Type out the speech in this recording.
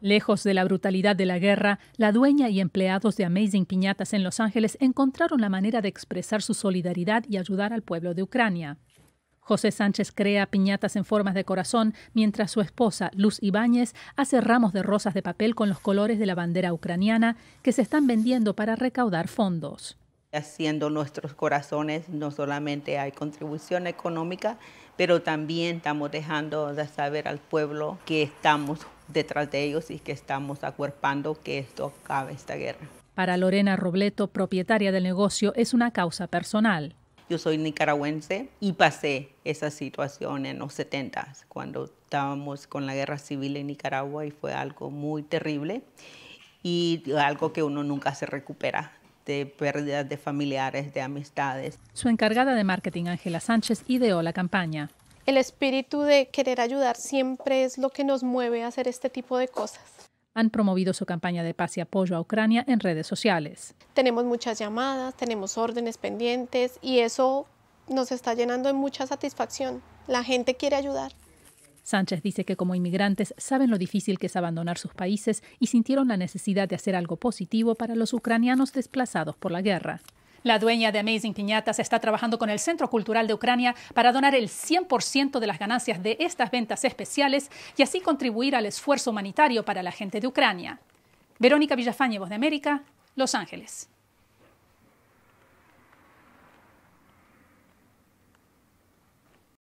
Lejos de la brutalidad de la guerra, la dueña y empleados de Amazing Piñatas en Los Ángeles encontraron la manera de expresar su solidaridad y ayudar al pueblo de Ucrania. José Sánchez crea piñatas en formas de corazón, mientras su esposa, Luz Ibáñez, hace ramos de rosas de papel con los colores de la bandera ucraniana que se están vendiendo para recaudar fondos haciendo nuestros corazones, no solamente hay contribución económica, pero también estamos dejando de saber al pueblo que estamos detrás de ellos y que estamos acuerpando que esto acabe esta guerra. Para Lorena Robleto, propietaria del negocio, es una causa personal. Yo soy nicaragüense y pasé esa situación en los 70 cuando estábamos con la guerra civil en Nicaragua y fue algo muy terrible y algo que uno nunca se recupera de pérdidas de familiares, de amistades. Su encargada de marketing, Ángela Sánchez, ideó la campaña. El espíritu de querer ayudar siempre es lo que nos mueve a hacer este tipo de cosas. Han promovido su campaña de paz y apoyo a Ucrania en redes sociales. Tenemos muchas llamadas, tenemos órdenes pendientes y eso nos está llenando de mucha satisfacción. La gente quiere ayudar. Sánchez dice que como inmigrantes saben lo difícil que es abandonar sus países y sintieron la necesidad de hacer algo positivo para los ucranianos desplazados por la guerra. La dueña de Amazing Piñatas está trabajando con el Centro Cultural de Ucrania para donar el 100% de las ganancias de estas ventas especiales y así contribuir al esfuerzo humanitario para la gente de Ucrania. Verónica Villafañe, Voz de América, Los Ángeles.